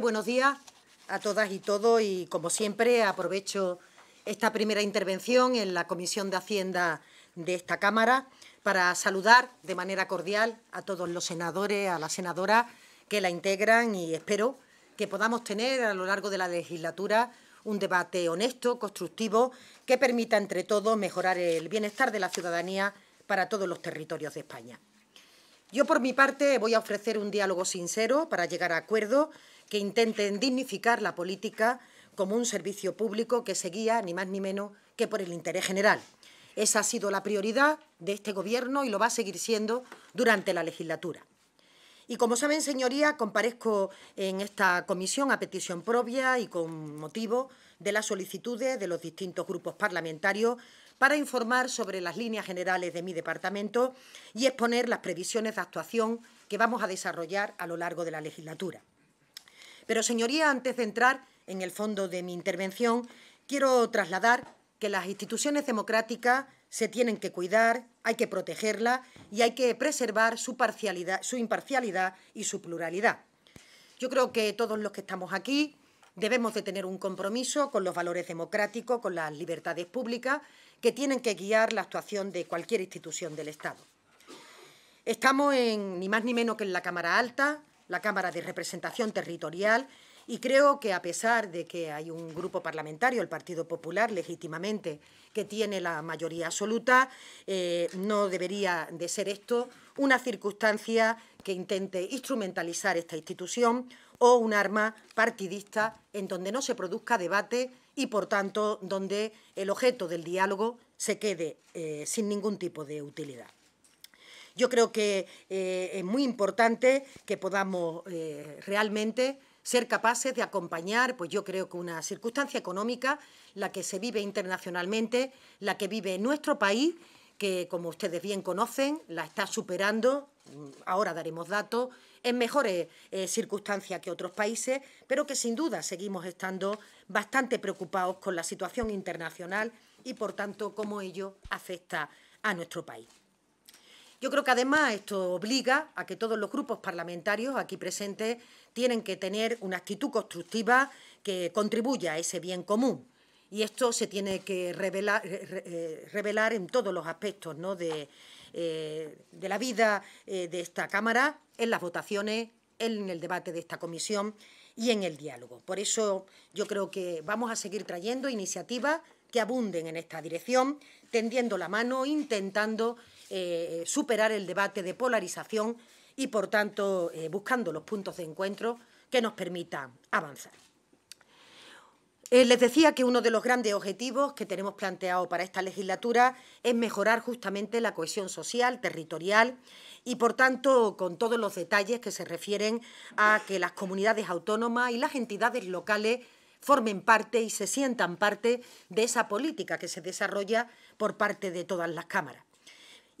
buenos días a todas y todos y, como siempre, aprovecho esta primera intervención en la Comisión de Hacienda de esta Cámara para saludar de manera cordial a todos los senadores, a la senadora que la integran y espero que podamos tener a lo largo de la legislatura un debate honesto, constructivo, que permita entre todos mejorar el bienestar de la ciudadanía para todos los territorios de España. Yo, por mi parte, voy a ofrecer un diálogo sincero para llegar a acuerdos que intenten dignificar la política como un servicio público que se guía ni más ni menos que por el interés general. Esa ha sido la prioridad de este Gobierno y lo va a seguir siendo durante la legislatura. Y como saben, señorías, comparezco en esta comisión a petición propia y con motivo de las solicitudes de los distintos grupos parlamentarios para informar sobre las líneas generales de mi departamento y exponer las previsiones de actuación que vamos a desarrollar a lo largo de la legislatura. Pero, señoría, antes de entrar en el fondo de mi intervención, quiero trasladar que las instituciones democráticas se tienen que cuidar, hay que protegerla y hay que preservar su, parcialidad, su imparcialidad y su pluralidad. Yo creo que todos los que estamos aquí debemos de tener un compromiso con los valores democráticos, con las libertades públicas que tienen que guiar la actuación de cualquier institución del Estado. Estamos en ni más ni menos que en la Cámara Alta, la Cámara de Representación Territorial y creo que a pesar de que hay un grupo parlamentario, el Partido Popular, legítimamente, que tiene la mayoría absoluta, eh, no debería de ser esto una circunstancia que intente instrumentalizar esta institución o un arma partidista en donde no se produzca debate y, por tanto, donde el objeto del diálogo se quede eh, sin ningún tipo de utilidad. Yo creo que eh, es muy importante que podamos eh, realmente ser capaces de acompañar, pues yo creo que una circunstancia económica, la que se vive internacionalmente, la que vive nuestro país, que como ustedes bien conocen, la está superando, mm, ahora daremos datos, en mejores eh, circunstancias que otros países, pero que sin duda seguimos estando bastante preocupados con la situación internacional y, por tanto, cómo ello afecta a nuestro país. Yo creo que además esto obliga a que todos los grupos parlamentarios aquí presentes tienen que tener una actitud constructiva que contribuya a ese bien común. Y esto se tiene que eh, revelar, en todos los aspectos ¿no? de, eh, la vida eh, de esta Cámara, en las votaciones, en el debate de esta comisión y en el diálogo. Por eso yo creo que vamos a seguir trayendo iniciativas que abunden en esta dirección, tendiendo la mano, intentando eh, superar el debate de polarización y, por tanto, eh, buscando los puntos de encuentro que nos permitan avanzar. Eh, les decía que uno de los grandes objetivos que tenemos planteado para esta legislatura es mejorar justamente la cohesión social, territorial y, por tanto, con todos los detalles que se refieren a que las comunidades autónomas y las entidades locales formen parte y se sientan parte de esa política que se desarrolla por parte de todas las cámaras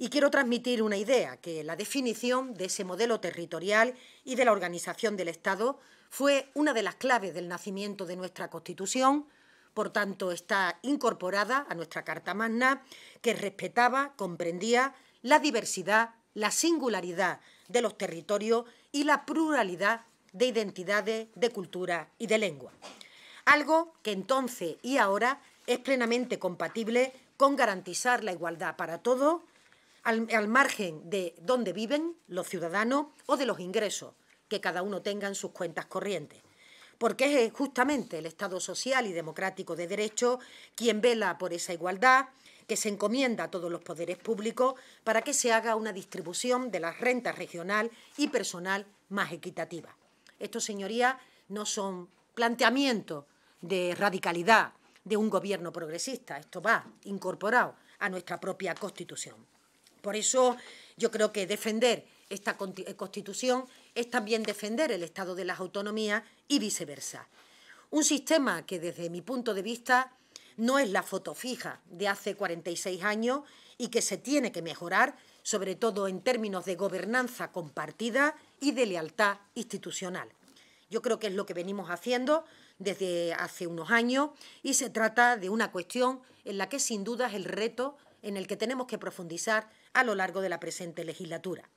y quiero transmitir una idea, que la definición de ese modelo territorial y de la organización del Estado fue una de las claves del nacimiento de nuestra Constitución, por tanto está incorporada a nuestra Carta Magna, que respetaba, comprendía la diversidad, la singularidad de los territorios y la pluralidad de identidades, de cultura y de lengua. Algo que entonces y ahora es plenamente compatible con garantizar la igualdad para todos al, margen de dónde viven los ciudadanos o de los ingresos que cada uno tenga en sus cuentas corrientes porque es eh, justamente el Estado social y democrático de derecho quien vela por esa igualdad, que se encomienda a todos los poderes públicos para que se haga una distribución de las rentas regional y personal más equitativa. Estos, señorías, no son planteamientos de radicalidad de un gobierno progresista, esto va incorporado a nuestra propia Constitución. Por eso yo creo que defender esta eh, Constitución es también defender el Estado de las autonomías y viceversa. Un sistema que desde mi punto de vista no es la foto fija de hace 46 años y que se tiene que mejorar, sobre todo en términos de gobernanza compartida y de lealtad institucional. Yo creo que es lo que venimos haciendo desde hace unos años y se trata de una cuestión en la que sin duda es el reto en el que tenemos que profundizar a lo largo de la presente legislatura.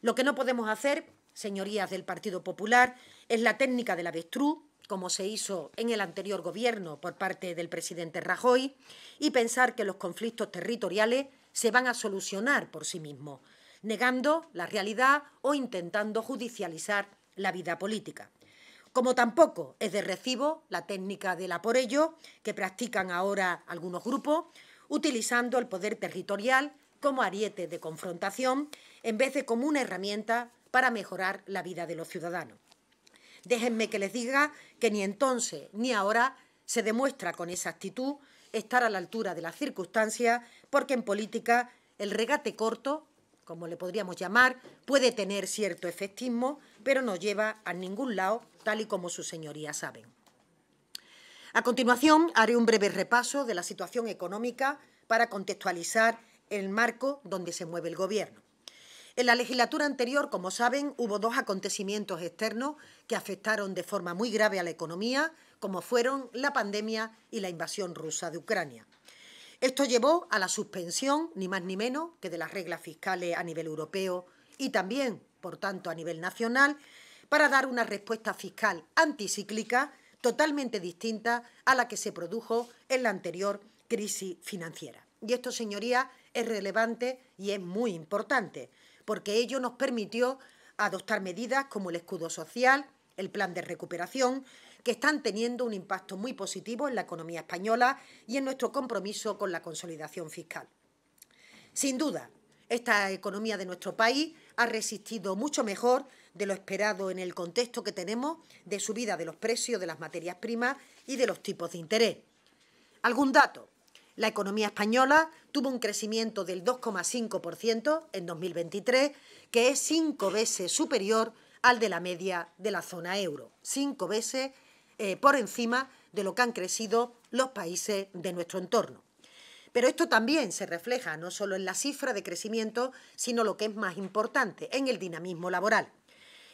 Lo que no podemos hacer, señorías del Partido Popular, es la técnica del avestruz, como se hizo en el anterior gobierno por parte del presidente Rajoy, y pensar que los conflictos territoriales se van a solucionar por sí mismos, negando la realidad o intentando judicializar la vida política. Como tampoco es de recibo la técnica de la por ello que practican ahora algunos grupos, utilizando el poder territorial como ariete de confrontación en vez de como una herramienta para mejorar la vida de los ciudadanos. Déjenme que les diga que ni entonces ni ahora se demuestra con esa actitud estar a la altura de las circunstancias, porque en política el regate corto, como le podríamos llamar, puede tener cierto efectismo, pero no lleva a ningún lado, tal y como sus señorías saben. A continuación, haré un breve repaso de la situación económica para contextualizar el marco donde se mueve el gobierno. En la legislatura anterior, como saben, hubo dos acontecimientos externos que afectaron de forma muy grave a la economía, como fueron la pandemia y la invasión rusa de Ucrania. Esto llevó a la suspensión, ni más ni menos, que de las reglas fiscales a nivel europeo y también, por tanto, a nivel nacional, para dar una respuesta fiscal anticíclica totalmente distinta a la que se produjo en la anterior crisis financiera. Y esto, señorías, es relevante y es muy importante, porque ello nos permitió adoptar medidas como el escudo social, el plan de recuperación, que están teniendo un impacto muy positivo en la economía española y en nuestro compromiso con la consolidación fiscal. Sin duda, esta economía de nuestro país ha resistido mucho mejor de lo esperado en el contexto que tenemos de subida de los precios de las materias primas y de los tipos de interés. Algún dato. La economía española tuvo un crecimiento del 2,5% en 2023, que es cinco veces superior al de la media de la zona euro, cinco veces eh, por encima de lo que han crecido los países de nuestro entorno. Pero esto también se refleja no solo en la cifra de crecimiento, sino lo que es más importante, en el dinamismo laboral.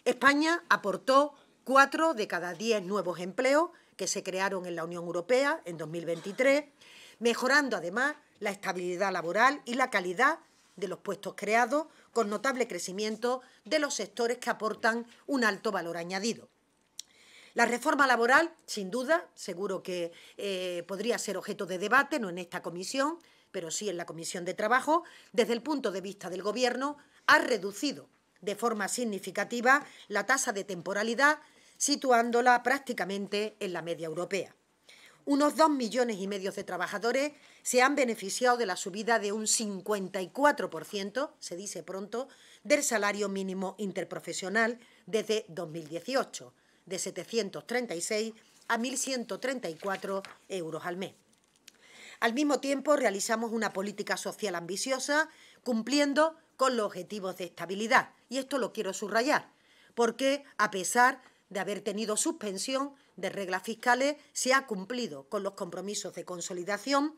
España aportó cuatro de cada diez nuevos empleos que se crearon en la Unión Europea en 2023 mejorando además la estabilidad laboral y la calidad de los puestos creados, con notable crecimiento de los sectores que aportan un alto valor añadido. La reforma laboral, sin duda, seguro que eh, podría ser objeto de debate, no en esta comisión, pero sí en la Comisión de Trabajo, desde el punto de vista del Gobierno, ha reducido de forma significativa la tasa de temporalidad, situándola prácticamente en la media europea unos dos millones y medio de trabajadores se han beneficiado de la subida de un 54%, se dice pronto, del salario mínimo interprofesional desde 2018, de 736 a 1.134 euros al mes. Al mismo tiempo, realizamos una política social ambiciosa, cumpliendo con los objetivos de estabilidad. Y esto lo quiero subrayar, porque a pesar de haber tenido suspensión de reglas fiscales se ha cumplido con los compromisos de consolidación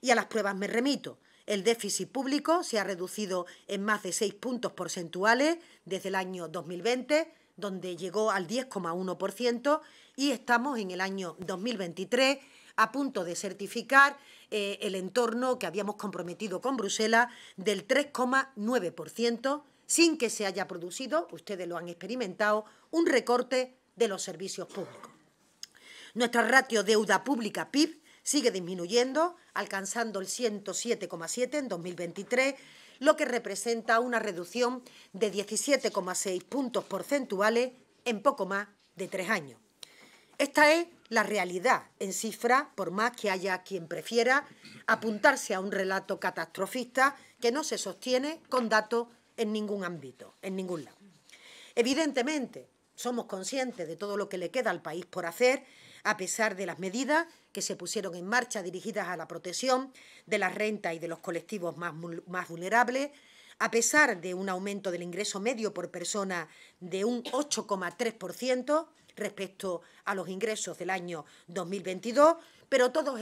y a las pruebas me remito. El déficit público se ha reducido en más de seis puntos porcentuales desde el año 2020, donde llegó al 10,1%, y estamos en el año 2023 a punto de certificar eh, el entorno que habíamos comprometido con Bruselas del 3,9%, sin que se haya producido, ustedes lo han experimentado, un recorte de los servicios públicos. Nuestra ratio deuda pública PIB sigue disminuyendo, alcanzando el 107,7 en 2023, lo que representa una reducción de 17,6 puntos porcentuales en poco más de tres años. Esta es la realidad en cifra, por más que haya quien prefiera apuntarse a un relato catastrofista que no se sostiene con datos en ningún ámbito, en ningún lado. Evidentemente, somos conscientes de todo lo que le queda al país por hacer a pesar de las medidas que se pusieron en marcha dirigidas a la protección de las rentas y de los colectivos más, vulnerables, a pesar de un aumento del ingreso medio por persona de un 8,3% respecto a los ingresos del año 2022, pero todos,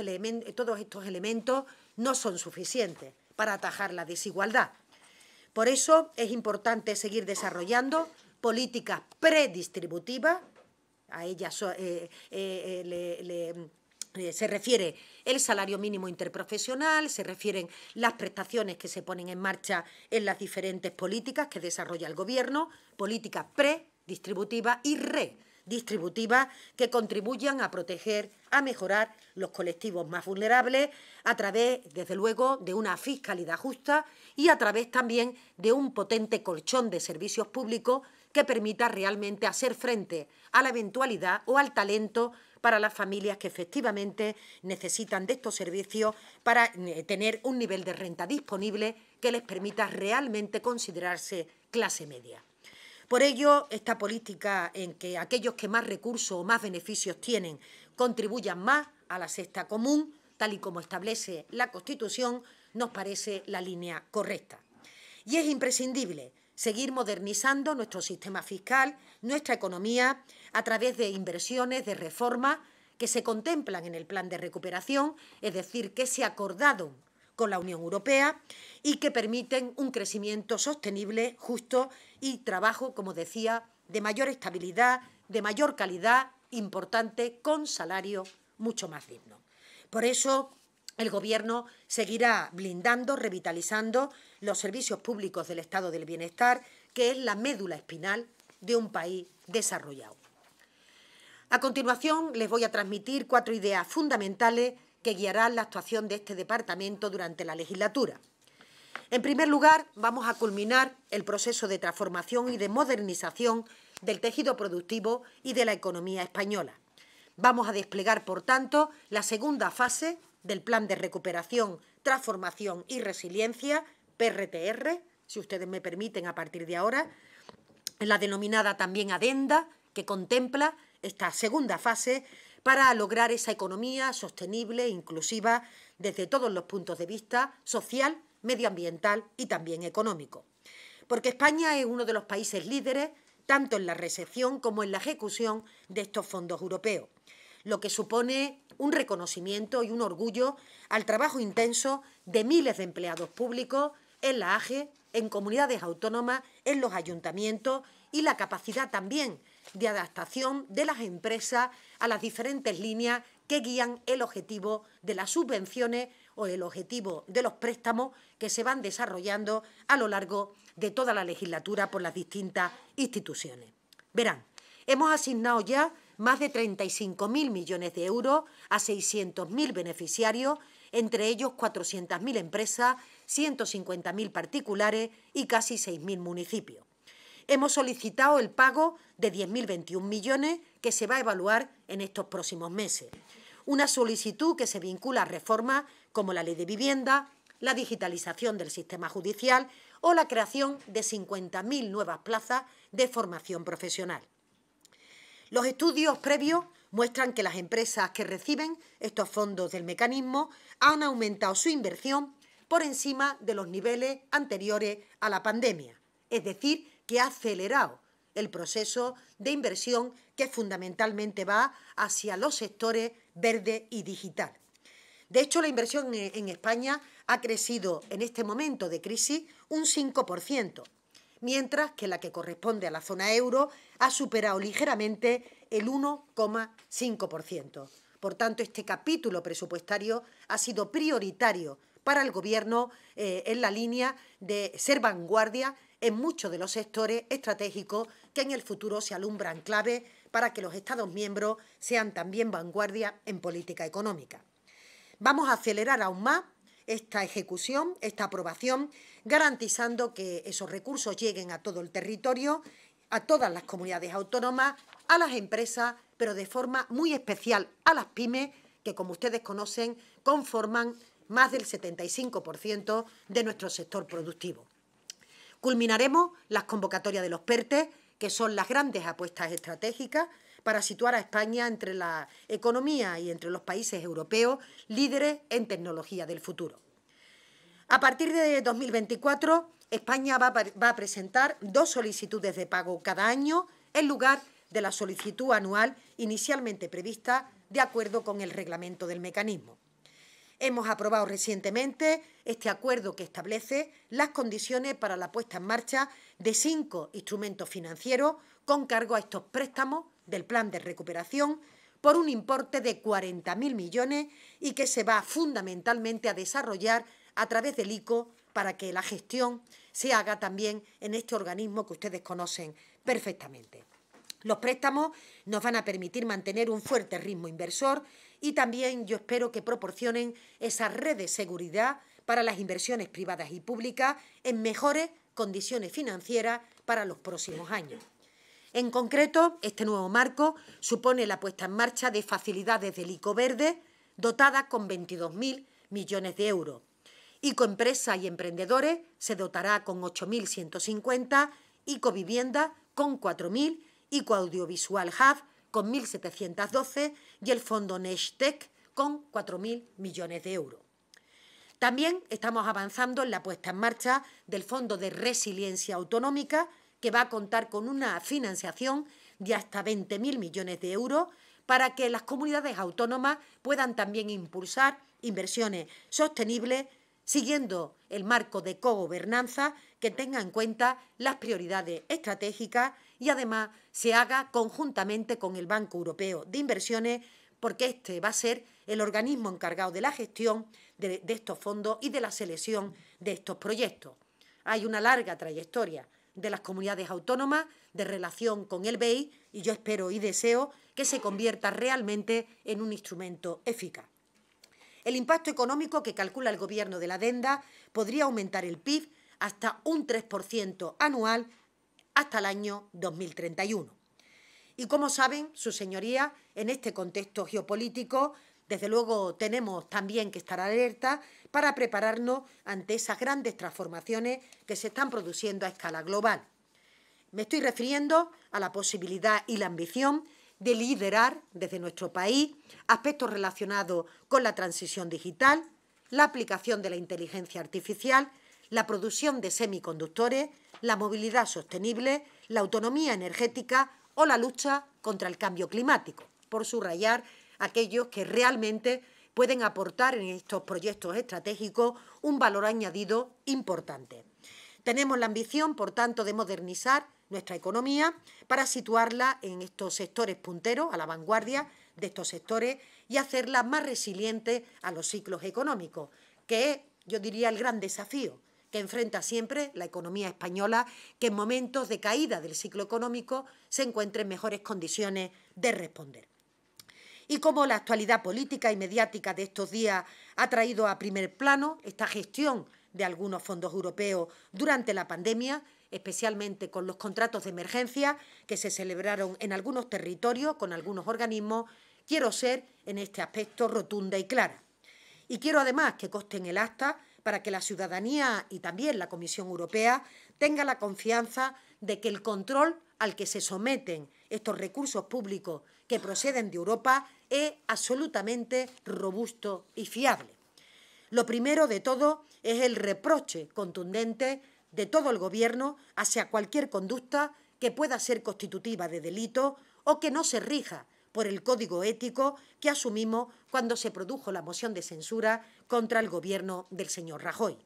todos estos elementos no son suficientes para atajar la desigualdad. Por eso es importante seguir desarrollando políticas predistributivas a ella eh, eh, eh, mm, se refiere el salario mínimo interprofesional, se refieren las prestaciones que se ponen en marcha en las diferentes políticas que desarrolla el Gobierno, políticas predistributivas y redistributivas que contribuyan a proteger, a mejorar los colectivos más vulnerables a través, desde luego, de una fiscalidad justa y a través también de un potente colchón de servicios públicos que permita realmente hacer frente a la eventualidad o al talento para las familias que efectivamente necesitan de estos servicios para eh, tener un nivel de renta disponible que les permita realmente considerarse clase media. Por ello, esta política en que aquellos que más recursos o más beneficios tienen contribuyan más a la cesta común, tal y como establece la Constitución, nos parece la línea correcta. Y es imprescindible seguir modernizando nuestro sistema fiscal, nuestra economía, a través de inversiones, de reformas que se contemplan en el plan de recuperación, es decir, que se acordaron con la Unión Europea y que permiten un crecimiento sostenible, justo y trabajo, como decía, de mayor estabilidad, de mayor calidad, importante, con salario mucho más digno. Por eso el Gobierno seguirá blindando, revitalizando los servicios públicos del Estado del Bienestar, que es la médula espinal de un país desarrollado. A continuación, les voy a transmitir cuatro ideas fundamentales que guiarán la actuación de este departamento durante la legislatura. En primer lugar, vamos a culminar el proceso de transformación y de modernización del tejido productivo y de la economía española. Vamos a desplegar, por tanto, la segunda fase del Plan de Recuperación, Transformación y Resiliencia, PRTR, si ustedes me permiten a partir de ahora, la denominada también adenda, que contempla esta segunda fase para lograr esa economía sostenible, e inclusiva, desde todos los puntos de vista social, medioambiental y también económico. Porque España es uno de los países líderes tanto en la recepción como en la ejecución de estos fondos europeos, lo que supone un reconocimiento y un orgullo al trabajo intenso de miles de empleados públicos en la AGE, en comunidades autónomas, en los ayuntamientos y la capacidad también de adaptación de las empresas a las diferentes líneas que guían el objetivo de las subvenciones o el objetivo de los préstamos que se van desarrollando a lo largo de toda la legislatura por las distintas instituciones. Verán, hemos asignado ya más de 35.000 millones de euros a 600.000 beneficiarios, entre ellos 400.000 empresas, 150.000 particulares y casi 6.000 municipios. Hemos solicitado el pago de 10.021 millones que se va a evaluar en estos próximos meses. Una solicitud que se vincula a reformas como la ley de vivienda, la digitalización del sistema judicial o la creación de 50.000 nuevas plazas de formación profesional. Los estudios previos muestran que las empresas que reciben estos fondos del mecanismo han aumentado su inversión por encima de los niveles anteriores a la pandemia, es decir, que ha acelerado el proceso de inversión que fundamentalmente va hacia los sectores verde y digital. De hecho, la inversión en España ha crecido en este momento de crisis un 5%, mientras que la que corresponde a la zona euro ha superado ligeramente el 1,5%. Por tanto, este capítulo presupuestario ha sido prioritario para el Gobierno eh, en la línea de ser vanguardia en muchos de los sectores estratégicos que en el futuro se alumbran clave para que los Estados miembros sean también vanguardia en política económica. Vamos a acelerar aún más esta ejecución, esta aprobación, garantizando que esos recursos lleguen a todo el territorio a todas las comunidades autónomas, a las empresas, pero de forma muy especial a las pymes, que como ustedes conocen, conforman más del 75% de nuestro sector productivo. Culminaremos las convocatorias de los pertes, que son las grandes apuestas estratégicas para situar a España entre la economía y entre los países europeos líderes en tecnología del futuro. A partir de 2024 España va a, presentar dos solicitudes de pago cada año en lugar de la solicitud anual inicialmente prevista de acuerdo con el reglamento del mecanismo. Hemos aprobado recientemente este acuerdo que establece las condiciones para la puesta en marcha de cinco instrumentos financieros con cargo a estos préstamos del plan de recuperación por un importe de 40.000 millones y que se va fundamentalmente a desarrollar a través del ICO para que la gestión se haga también en este organismo que ustedes conocen perfectamente. Los préstamos nos van a permitir mantener un fuerte ritmo inversor y también yo espero que proporcionen esa red de seguridad para las inversiones privadas y públicas en mejores condiciones financieras para los próximos años. En concreto, este nuevo marco supone la puesta en marcha de facilidades del ICO Verde dotadas con 22.000 millones de euros Icoempresa y emprendedores se dotará con 8.150, Icovivienda con 4.000, Icoaudiovisual Hub con 1.712 y el fondo Neshtec con 4.000 millones de euros. También estamos avanzando en la puesta en marcha del Fondo de Resiliencia Autonómica, que va a contar con una financiación de hasta 20.000 millones de euros para que las comunidades autónomas puedan también impulsar inversiones sostenibles siguiendo el marco de cogobernanza que tenga en cuenta las prioridades estratégicas y además se haga conjuntamente con el Banco Europeo de Inversiones porque este va a ser el organismo encargado de la gestión de, estos fondos y de la selección de estos proyectos. Hay una larga trayectoria de las comunidades autónomas de relación con el BEI y yo espero y deseo que se convierta realmente en un instrumento eficaz. El impacto económico que calcula el gobierno de la Denda... podría aumentar el PIB hasta un 3% anual hasta el año 2031. Y como saben, sus señorías, en este contexto geopolítico, desde luego tenemos también que estar alerta para prepararnos ante esas grandes transformaciones que se están produciendo a escala global. Me estoy refiriendo a la posibilidad y la ambición de liderar desde nuestro país aspectos relacionados con la transición digital, la aplicación de la inteligencia artificial, la producción de semiconductores, la movilidad sostenible, la autonomía energética o la lucha contra el cambio climático, por subrayar aquellos que realmente pueden aportar en estos proyectos estratégicos un valor añadido importante. Tenemos la ambición, por tanto, de modernizar nuestra economía para situarla en estos sectores punteros, a la vanguardia de estos sectores y hacerla más resiliente a los ciclos económicos, que es, yo diría, el gran desafío que enfrenta siempre la economía española, que en momentos de caída del ciclo económico se encuentre en mejores condiciones de responder. Y como la actualidad política y mediática de estos días ha traído a primer plano esta gestión de algunos fondos europeos durante la pandemia, especialmente con los contratos de emergencia que se celebraron en algunos territorios con algunos organismos, quiero ser en este aspecto rotunda y clara. Y quiero además que costen en el acta para que la ciudadanía y también la Comisión Europea tenga la confianza de que el control al que se someten estos recursos públicos que proceden de Europa es absolutamente robusto y fiable. Lo primero de todo es el reproche contundente de todo el Gobierno hacia cualquier conducta que pueda ser constitutiva de delito o que no se rija por el código ético que asumimos cuando se produjo la moción de censura contra el Gobierno del señor Rajoy.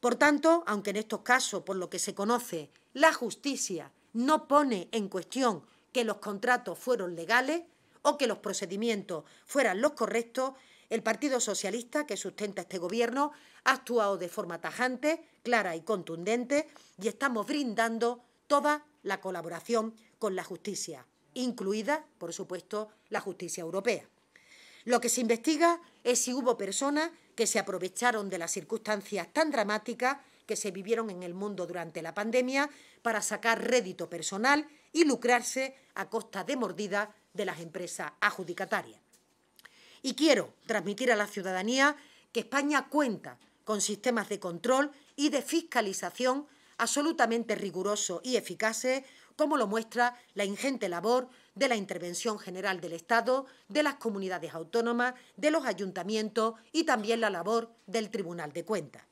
Por tanto, aunque en estos casos, por lo que se conoce, la justicia no pone en cuestión que los contratos fueron legales o que los procedimientos fueran los correctos, el Partido Socialista, que sustenta este Gobierno, ha actuado de forma tajante, clara y contundente y estamos brindando toda la colaboración con la justicia, incluida, por supuesto, la justicia europea. Lo que se investiga es si hubo personas que se aprovecharon de las circunstancias tan dramáticas que se vivieron en el mundo durante la pandemia para sacar rédito personal y lucrarse a costa de mordida de las empresas adjudicatarias. Y quiero transmitir a la ciudadanía que España cuenta con sistemas de control y de fiscalización absolutamente rigurosos y eficaces, como lo muestra la ingente labor de la Intervención General del Estado, de las comunidades autónomas, de los ayuntamientos y también la labor del Tribunal de Cuentas.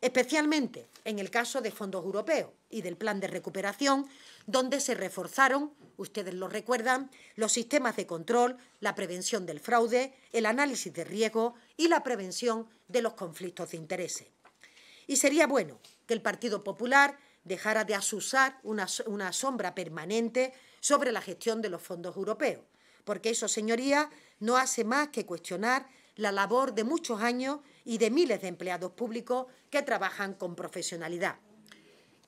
Especialmente en el caso de fondos europeos, y del Plan de Recuperación, donde se reforzaron, ustedes lo recuerdan, los sistemas de control, la prevención del fraude, el análisis de riesgo y la prevención de los conflictos de intereses. Y sería bueno que el Partido Popular dejara de asusar una, una sombra permanente sobre la gestión de los fondos europeos, porque eso, señoría, no hace más que cuestionar la labor de muchos años y de miles de empleados públicos que trabajan con profesionalidad.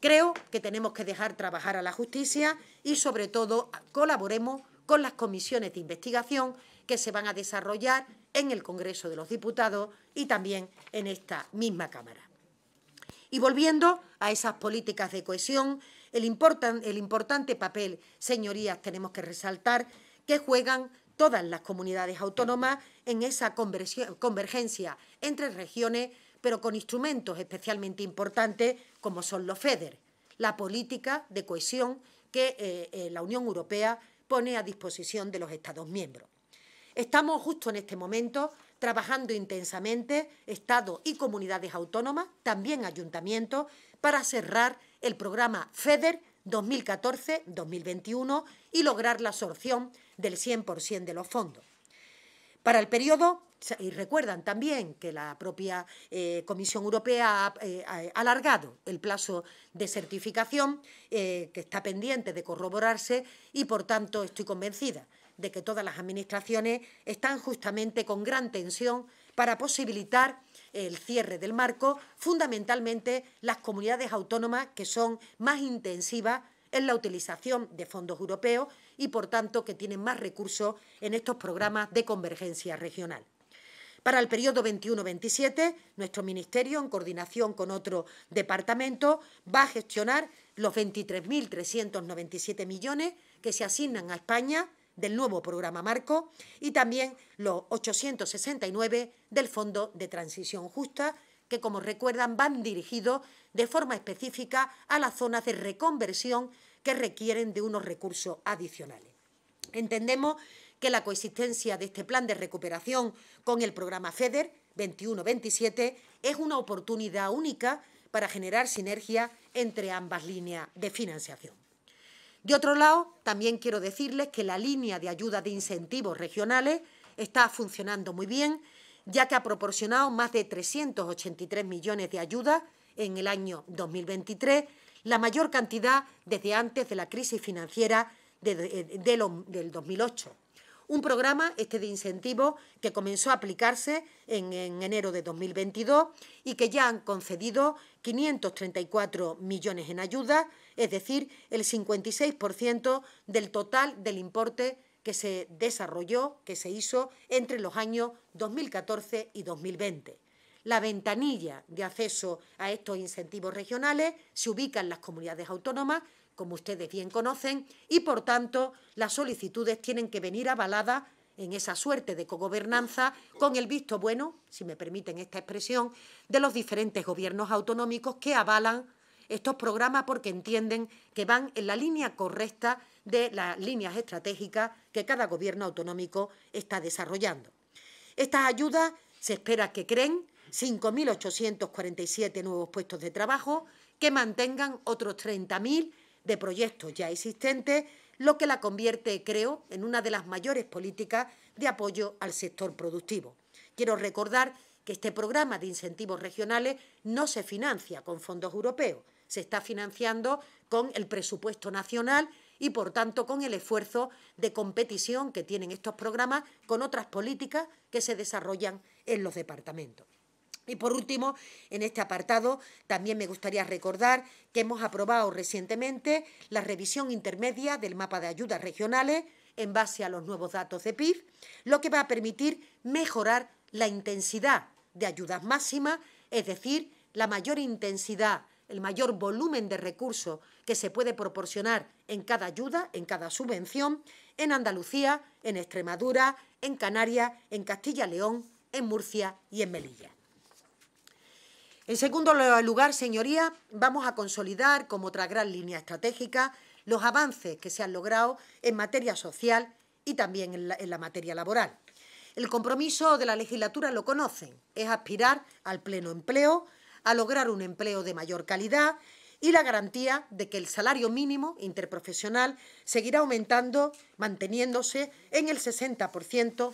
Creo que tenemos que dejar trabajar a la justicia y, sobre todo, colaboremos con las comisiones de investigación que se van a desarrollar en el Congreso de los Diputados y también en esta misma Cámara. Y volviendo a esas políticas de cohesión, el, importante papel, señorías, tenemos que resaltar que juegan todas las comunidades autónomas en esa convergencia entre regiones pero con instrumentos especialmente importantes como son los FEDER, la política de cohesión que eh, eh, la Unión Europea pone a disposición de los Estados miembros. Estamos justo en este momento trabajando intensamente Estado y comunidades autónomas, también ayuntamientos, para cerrar el programa FEDER 2014-2021 y lograr la absorción del 100% de los fondos. Para el periodo y recuerdan también que la propia eh, Comisión Europea ha, eh, eh, alargado el plazo de certificación que está pendiente de corroborarse y, por tanto, estoy convencida de que todas las administraciones están justamente con gran tensión para posibilitar el cierre del marco, fundamentalmente las comunidades autónomas que son más intensivas en la utilización de fondos europeos y, por tanto, que tienen más recursos en estos programas de convergencia regional. Para el periodo 21-27, nuestro Ministerio, en coordinación con otro departamento, va a gestionar los 23.397 millones que se asignan a España del nuevo programa Marco y también los 869 del Fondo de Transición Justa, que, como recuerdan, van dirigidos de forma específica a las zonas de reconversión que requieren de unos recursos adicionales. Entendemos que la coexistencia de este plan de recuperación con el programa FEDER 21-27 es una oportunidad única para generar sinergia entre ambas líneas de financiación. De otro lado, también quiero decirles que la línea de ayuda de incentivos regionales está funcionando muy bien, ya que ha proporcionado más de 383 millones de ayudas en el año 2023 la mayor cantidad desde antes de la crisis financiera del 2008. Un programa, este de incentivos, que comenzó a aplicarse en, enero de 2022 y que ya han concedido 534 millones en ayuda, es decir, el 56% del total del importe que se desarrolló, que se hizo entre los años 2014 y 2020. La ventanilla de acceso a estos incentivos regionales se ubica en las comunidades autónomas, como ustedes bien conocen, y por tanto las solicitudes tienen que venir avaladas en esa suerte de cogobernanza con el visto bueno, si me permiten esta expresión, de los diferentes gobiernos autonómicos que avalan estos programas porque entienden que van en la línea correcta de las líneas estratégicas que cada gobierno autonómico está desarrollando. Estas ayudas se espera que creen 5.847 nuevos puestos de trabajo que mantengan otros 30.000 de proyectos ya existentes, lo que la convierte, creo, en una de las mayores políticas de apoyo al sector productivo. Quiero recordar que este programa de incentivos regionales no se financia con fondos europeos, se está financiando con el presupuesto nacional y, por tanto, con el esfuerzo de competición que tienen estos programas con otras políticas que se desarrollan en los departamentos. Y por último, en este apartado también me gustaría recordar que hemos aprobado recientemente la revisión intermedia del mapa de ayudas regionales en base a los nuevos datos de PIB, lo que va a permitir mejorar la intensidad de ayudas máximas, es decir, la mayor intensidad, el mayor volumen de recursos que se puede proporcionar en cada ayuda, en cada subvención, en Andalucía, en Extremadura, en Canarias, en Castilla-León, en Murcia y en Melilla. En segundo lugar, señorías, vamos a consolidar como otra gran línea estratégica los avances que se han logrado en materia social y también en la, en la materia laboral. El compromiso de la legislatura lo conocen, es aspirar al pleno empleo, a lograr un empleo de mayor calidad y la garantía de que el salario mínimo interprofesional seguirá aumentando, manteniéndose en el 60%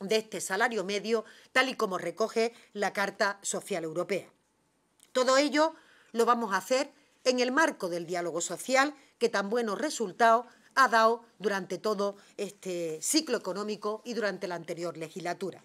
de este salario medio, tal y como recoge la Carta Social Europea. Todo ello lo vamos a hacer en el marco del diálogo social que tan buenos resultados ha dado durante todo este ciclo económico y durante la anterior legislatura.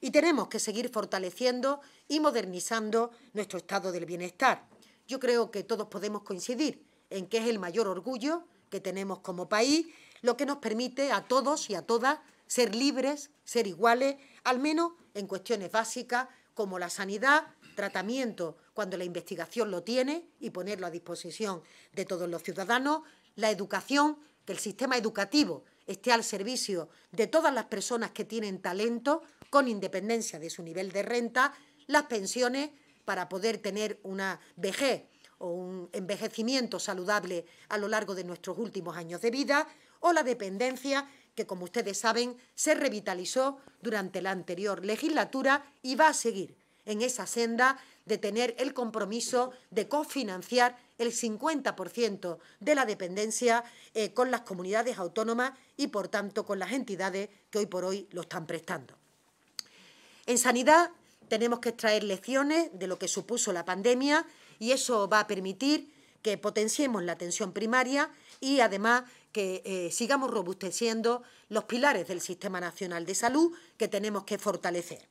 Y tenemos que seguir fortaleciendo y modernizando nuestro estado del bienestar. Yo creo que todos podemos coincidir en que es el mayor orgullo que tenemos como país, lo que nos permite a todos y a todas ser libres, ser iguales, al menos en cuestiones básicas como la sanidad, tratamiento cuando la investigación lo tiene y ponerlo a disposición de todos los ciudadanos, la educación, que el sistema educativo esté al servicio de todas las personas que tienen talento, con independencia de su nivel de renta, las pensiones para poder tener una vejez o un envejecimiento saludable a lo largo de nuestros últimos años de vida, o la dependencia, que como ustedes saben, se revitalizó durante la anterior legislatura y va a seguir en esa senda de tener el compromiso de cofinanciar el 50% de la dependencia eh, con las comunidades autónomas y, por tanto, con las entidades que hoy por hoy lo están prestando. En sanidad tenemos que extraer lecciones de lo que supuso la pandemia y eso va a permitir que potenciemos la atención primaria y, además, que eh, sigamos robusteciendo los pilares del Sistema Nacional de Salud que tenemos que fortalecer.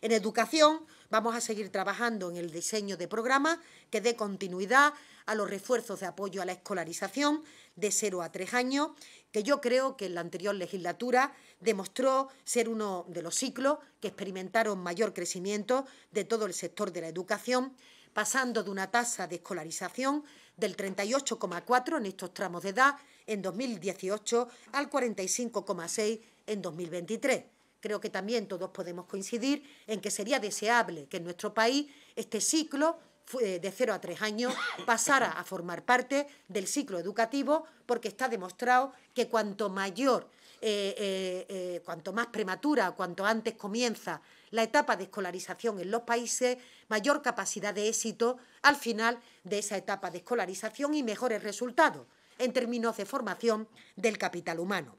En educación Vamos a seguir trabajando en el diseño de programas que dé continuidad a los refuerzos de apoyo a la escolarización de 0 a 3 años, que yo creo que en la anterior legislatura demostró ser uno de los ciclos que experimentaron mayor crecimiento de todo el sector de la educación, pasando de una tasa de escolarización del 38,4 en estos tramos de edad en 2018 al 45,6 en 2023. Creo que también todos podemos coincidir en que sería deseable que en nuestro país este ciclo eh, de cero a tres años pasara a formar parte del ciclo educativo porque está demostrado que cuanto mayor, eh, eh, cuanto más prematura, cuanto antes comienza la etapa de escolarización en los países, mayor capacidad de éxito al final de esa etapa de escolarización y mejores resultados en términos de formación del capital humano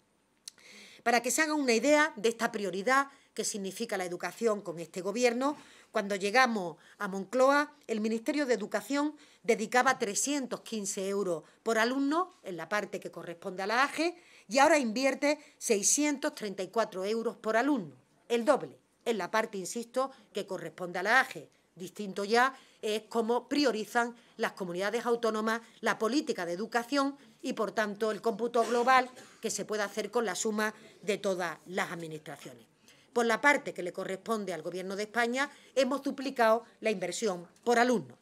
para que se haga una idea de esta prioridad que significa la educación con este Gobierno, cuando llegamos a Moncloa, el Ministerio de Educación dedicaba 315 euros por alumno en la parte que corresponde a la AGE y ahora invierte 634 euros por alumno, el doble, en la parte, insisto, que corresponde a la AGE. Distinto ya es cómo priorizan las comunidades autónomas la política de educación y, por tanto, el cómputo global que se puede hacer con la suma de todas las administraciones. Por la parte que le corresponde al Gobierno de España, hemos duplicado la inversión por alumno.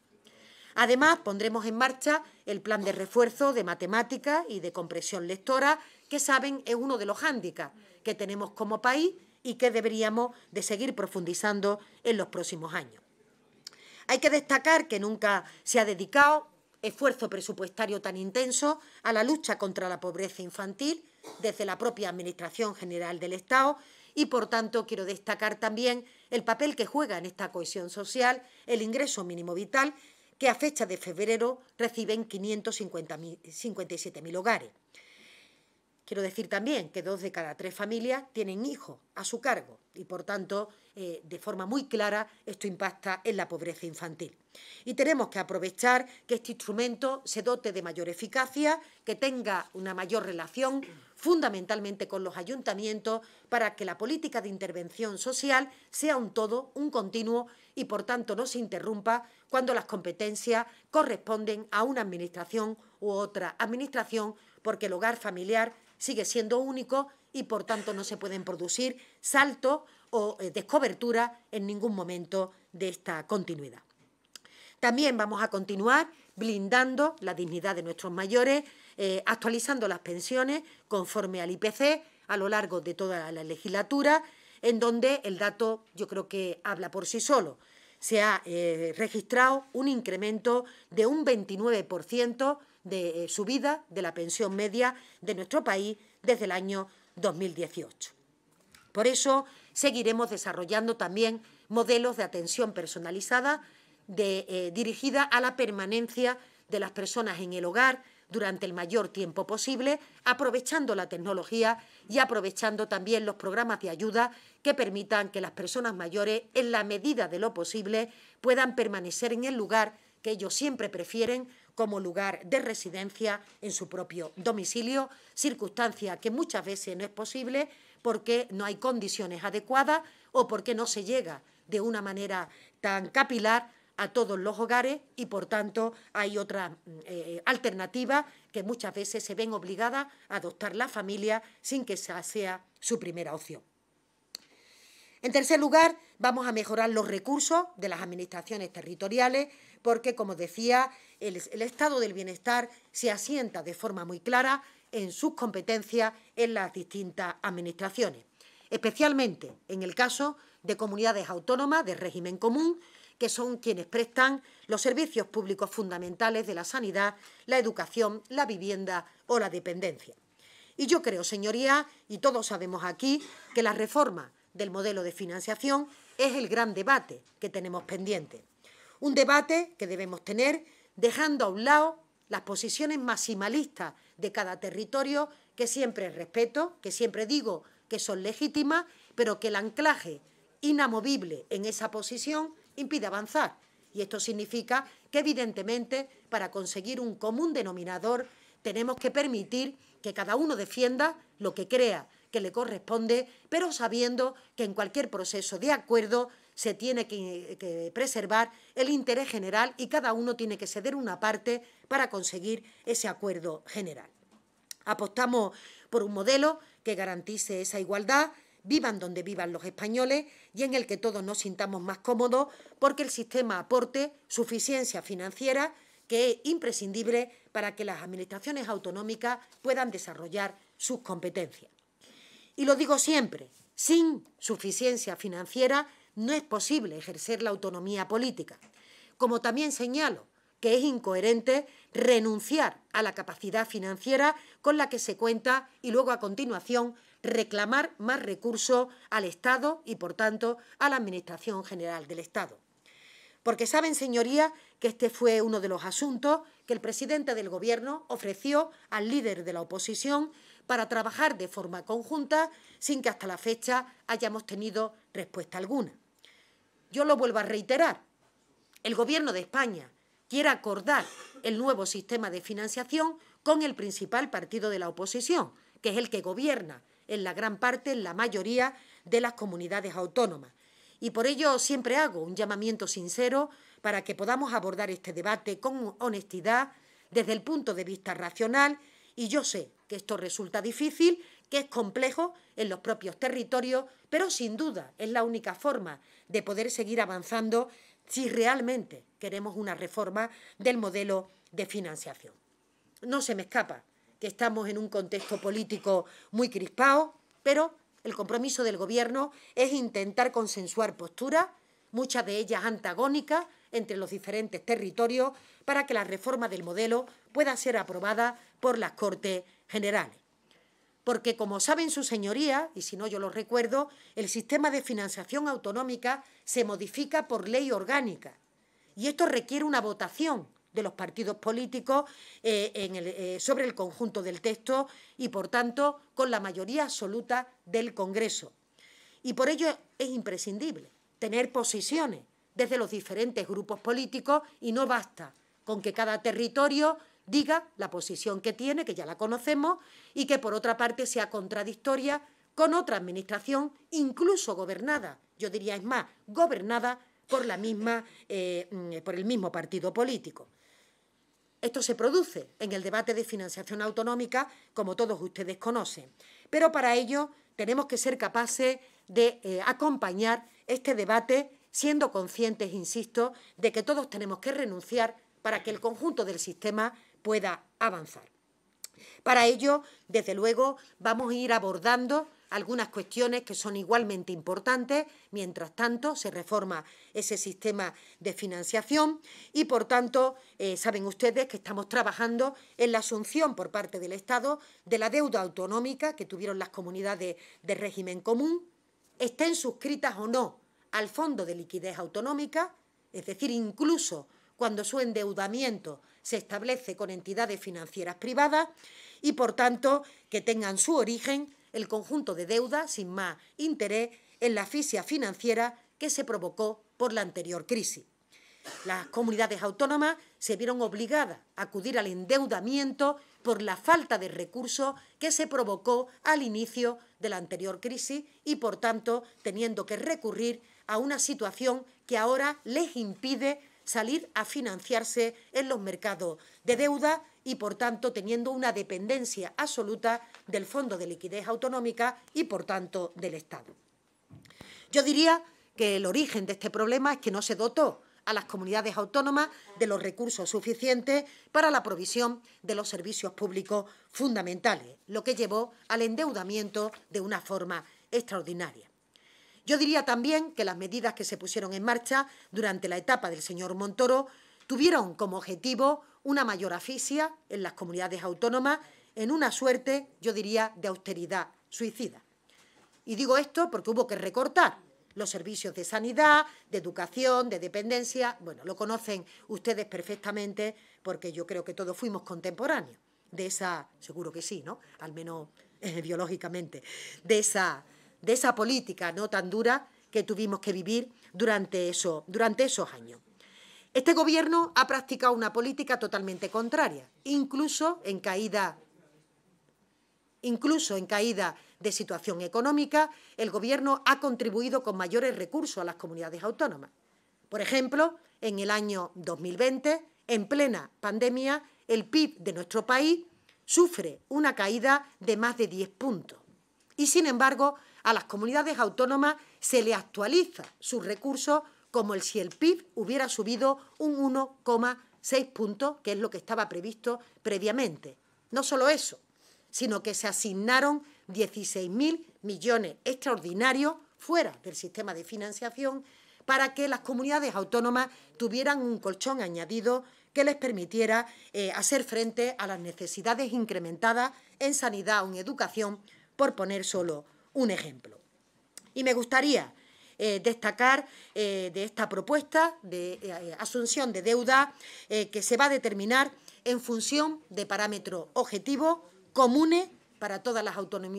Además, pondremos en marcha el plan de refuerzo de matemáticas y de compresión lectora, que saben es uno de los hándicaps que tenemos como país y que deberíamos de seguir profundizando en los próximos años. Hay que destacar que nunca se ha dedicado esfuerzo presupuestario tan intenso a la lucha contra la pobreza infantil desde la propia Administración General del Estado y, por tanto, quiero destacar también el papel que juega en esta cohesión social el ingreso mínimo vital, que a fecha de febrero reciben 557.000 hogares. Quiero decir también que dos de cada tres familias tienen hijos a su cargo y, por tanto, eh, de forma muy clara, esto impacta en la pobreza infantil. Y tenemos que aprovechar que este instrumento se dote de mayor eficacia, que tenga una mayor relación fundamentalmente con los ayuntamientos, para que la política de intervención social sea un todo, un continuo y por tanto no se interrumpa cuando las competencias corresponden a una administración u otra administración, porque el hogar familiar sigue siendo único y por tanto no se pueden producir saltos o eh, descobertura en ningún momento de esta continuidad. También vamos a continuar blindando la dignidad de nuestros mayores, eh, actualizando las pensiones conforme al IPC a lo largo de toda la legislatura, en donde el dato yo creo que habla por sí solo. Se ha eh, registrado un incremento de un 29% de eh, subida de la pensión media de nuestro país desde el año 2018. Por eso seguiremos desarrollando también modelos de atención personalizada dirigida a la permanencia de las personas en el hogar, durante el mayor tiempo posible, aprovechando la tecnología y aprovechando también los programas de ayuda que permitan que las personas mayores, en la medida de lo posible, puedan permanecer en el lugar que ellos siempre prefieren como lugar de residencia en su propio domicilio, circunstancia que muchas veces no es posible porque no hay condiciones adecuadas o porque no se llega de una manera tan capilar a todos los hogares y por tanto hay otras mm, eh, eh, alternativas que muchas veces se ven obligadas a adoptar la familia sin que esa sea su primera opción. En tercer lugar, vamos a mejorar los recursos de las administraciones territoriales porque, como decía, el estado del bienestar se asienta de forma muy clara en sus competencias en las distintas administraciones, especialmente en el caso de comunidades autónomas de régimen común, que son quienes prestan los servicios públicos fundamentales de la sanidad, la educación, la vivienda o la dependencia. Y yo creo, señoría, y todos sabemos aquí, que la reforma del modelo de financiación es el gran debate que tenemos pendiente. Un debate que debemos tener dejando a un lado las posiciones maximalistas de cada territorio, que siempre respeto, que siempre digo que son legítimas, pero que el anclaje inamovible en esa posición impide avanzar. Y esto significa que evidentemente para conseguir un común denominador tenemos que permitir que cada uno defienda lo que crea que le corresponde, pero sabiendo que en cualquier proceso de acuerdo se tiene que, preservar el interés general y cada uno tiene que ceder una parte para conseguir ese acuerdo general. Apostamos por un modelo que garantice esa igualdad, vivan donde vivan los españoles y en el que todos nos sintamos más cómodos porque el sistema aporte suficiencia financiera que es imprescindible para que las administraciones autonómicas puedan desarrollar sus competencias. Y lo digo siempre, sin suficiencia financiera no es posible ejercer la autonomía política. Como también señalo que es incoherente renunciar a la capacidad financiera con la que se cuenta y luego a continuación reclamar más recursos al Estado y, por tanto, a la Administración General del Estado. Porque saben, señorías, que este fue uno de los asuntos que el presidente del Gobierno ofreció al líder de la oposición para trabajar de forma conjunta sin que hasta la fecha hayamos tenido respuesta alguna. Yo lo vuelvo a reiterar, el Gobierno de España quiere acordar el nuevo sistema de financiación con el principal partido de la oposición, que es el que gobierna en la gran parte, en la mayoría de las comunidades autónomas. Y por ello siempre hago un llamamiento sincero para que podamos abordar este debate con honestidad desde el punto de vista racional y yo sé que esto resulta difícil, que es complejo en los propios territorios, pero sin duda es la única forma de poder seguir avanzando si realmente queremos una reforma del modelo de financiación. No se me escapa que estamos en un contexto político muy crispado, pero el compromiso del Gobierno es intentar consensuar posturas, muchas de ellas antagónicas, entre los diferentes territorios para que la reforma del modelo pueda ser aprobada por las Cortes Generales. Porque, como saben sus señorías, y si no yo lo recuerdo, el sistema de financiación autonómica se modifica por ley orgánica y esto requiere una votación de los partidos políticos eh, eh, sobre el conjunto del texto y, por tanto, con la mayoría absoluta del Congreso. Y por ello es imprescindible tener posiciones desde los diferentes grupos políticos y no basta con que cada territorio diga la posición que tiene, que ya la conocemos, y que por otra parte sea contradictoria con otra administración, incluso gobernada, yo diría es más, gobernada por, la misma, eh, mm, por el mismo partido político. Esto se produce en el debate de financiación autonómica, como todos ustedes conocen. Pero para ello tenemos que ser capaces de eh, acompañar este debate siendo conscientes, insisto, de que todos tenemos que renunciar para que el conjunto del sistema pueda avanzar. Para ello, desde luego, vamos a ir abordando algunas cuestiones que son igualmente importantes, mientras tanto se reforma ese sistema de financiación y, por tanto, eh, saben ustedes que estamos trabajando en la asunción por parte del Estado de la deuda autonómica que tuvieron las comunidades de régimen común, estén suscritas o no al Fondo de Liquidez Autonómica, es decir, incluso cuando su endeudamiento se establece con entidades financieras privadas y, por tanto, que tengan su origen el conjunto de deuda sin más interés en la asfixia financiera que se provocó por la anterior crisis. Las comunidades autónomas se vieron obligadas a acudir al endeudamiento por la falta de recursos que se provocó al inicio de la anterior crisis y, por tanto, teniendo que recurrir a una situación que ahora les impide salir a financiarse en los mercados de deuda y, por tanto, teniendo una dependencia absoluta del Fondo de Liquidez Autonómica y, por tanto, del Estado. Yo diría que el origen de este problema es que no se dotó a las comunidades autónomas de los recursos suficientes para la provisión de los servicios públicos fundamentales, lo que llevó al endeudamiento de una forma extraordinaria. Yo diría también que las medidas que se pusieron en marcha durante la etapa del señor Montoro tuvieron como objetivo una mayor asfixia en las comunidades autónomas, en una suerte, yo diría, de austeridad suicida. Y digo esto porque hubo que recortar los servicios de sanidad, de educación, de dependencia, bueno, lo conocen ustedes perfectamente porque yo creo que todos fuimos contemporáneos de esa, seguro que sí, ¿no? Al menos eh, biológicamente, de esa, de esa política no tan dura que tuvimos que vivir durante, eso, durante esos años. Este gobierno ha practicado una política totalmente contraria, incluso en caída incluso en caída de situación económica, el Gobierno ha contribuido con mayores recursos a las comunidades autónomas. Por ejemplo, en el año 2020, en plena pandemia, el PIB de nuestro país sufre una caída de más de 10 puntos. Y, sin embargo, a las comunidades autónomas se le actualiza sus recursos como el, si el PIB hubiera subido un 1,6 puntos, que es lo que estaba previsto previamente. No solo eso, sino que se asignaron 16.000 millones extraordinarios fuera del sistema de financiación para que las comunidades autónomas tuvieran un colchón añadido que les permitiera eh, hacer frente a las necesidades incrementadas en sanidad o en educación, por poner solo un ejemplo. Y me gustaría eh, destacar eh, de esta propuesta de eh, asunción de deuda que se va a determinar en función de parámetros objetivos comunes para todas las,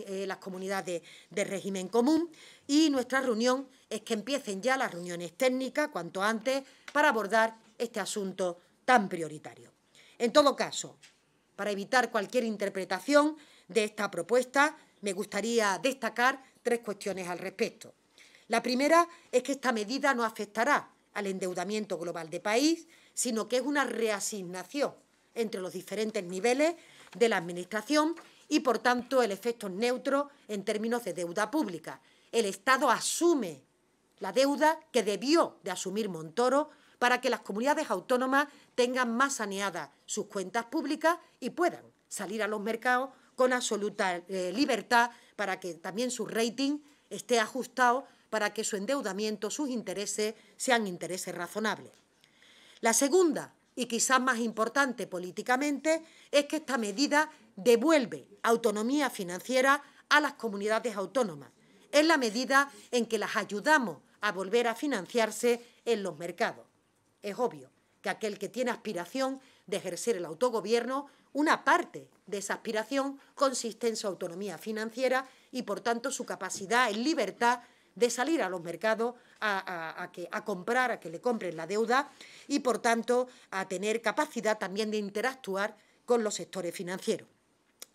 las comunidades de régimen común y nuestra reunión es que empiecen ya las reuniones técnicas cuanto antes para abordar este asunto tan prioritario. En todo caso, para evitar cualquier interpretación de esta propuesta, me gustaría destacar tres cuestiones al respecto. La primera es que esta medida no afectará al endeudamiento global de país, sino que es una reasignación entre los diferentes niveles de la Administración y, por tanto, el efecto neutro en términos de deuda pública. El Estado asume la deuda que debió de asumir Montoro para que las comunidades autónomas tengan más saneadas sus cuentas públicas y puedan salir a los mercados con absoluta eh, libertad para que también su rating esté ajustado para que su endeudamiento, sus intereses, sean intereses razonables. La segunda, y quizás más importante políticamente, es que esta medida devuelve autonomía financiera a las comunidades autónomas, Es la medida en que las ayudamos a volver a financiarse en los mercados. Es obvio que aquel que tiene aspiración de ejercer el autogobierno, una parte de esa aspiración consiste en su autonomía financiera y, por tanto, su capacidad en libertad de salir a los mercados a, que, a comprar, a que le compren la deuda y, por tanto, a tener capacidad también de interactuar con los sectores financieros.